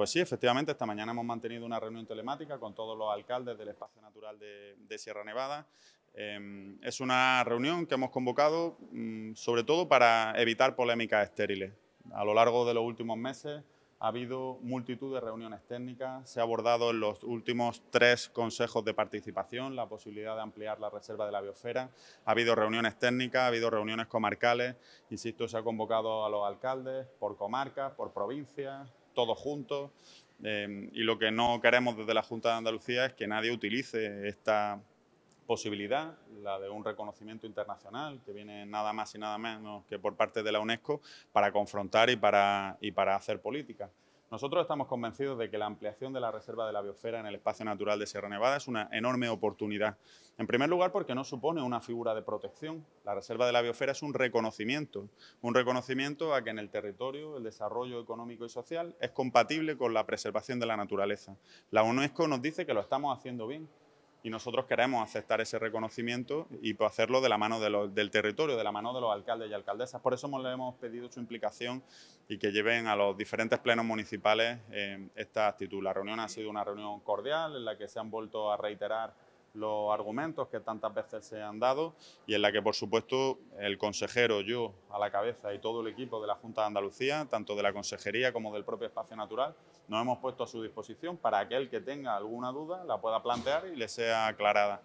Pues sí, efectivamente, esta mañana hemos mantenido una reunión telemática con todos los alcaldes del espacio natural de, Sierra Nevada. Em, es una reunión que hemos convocado mm, sobre todo para evitar polémicas estériles. A lo largo de los últimos meses ha habido multitud de reuniones técnicas, se ha abordado en los últimos tres consejos de participación la posibilidad de ampliar la reserva de la biosfera, ha habido reuniones técnicas, ha habido reuniones comarcales, insisto, se ha convocado a los alcaldes por comarcas, por provincias, todos juntos. Em, y lo que no queremos desde la Junta de Andalucía es que nadie utilice esta posibilidad, la de un reconocimiento internacional, que viene nada más y nada menos que por parte de la UNESCO, para confrontar y para, y para hacer política. Nosotros estamos convencidos de que la ampliación de la reserva de la biosfera en el espacio natural de Sierra Nevada es una enorme oportunidad. En primer lugar, porque no supone una figura de protección. La reserva de la biosfera es un reconocimiento, un reconocimiento a que en el territorio el desarrollo económico y social es compatible con la preservación de la naturaleza. La UNESCO nos dice que lo estamos haciendo bien, y nosotros queremos aceptar ese reconocimiento y pues, hacerlo de la mano del territorio, de la mano de los alcaldes y alcaldesas. Por eso le hemos pedido su implicación y que lleven a los diferentes plenos municipales eh, esta actitud. La reunión ha sido una reunión cordial en la que se han vuelto a reiterar los argumentos que tantas veces se han dado y en la que, por supuesto, el consejero, yo a la cabeza y todo el equipo de la Junta de Andalucía, tanto de la Consejería como del propio Espacio Natural, nos hemos puesto a su disposición para aquel que tenga alguna duda la pueda plantear y le sea aclarada.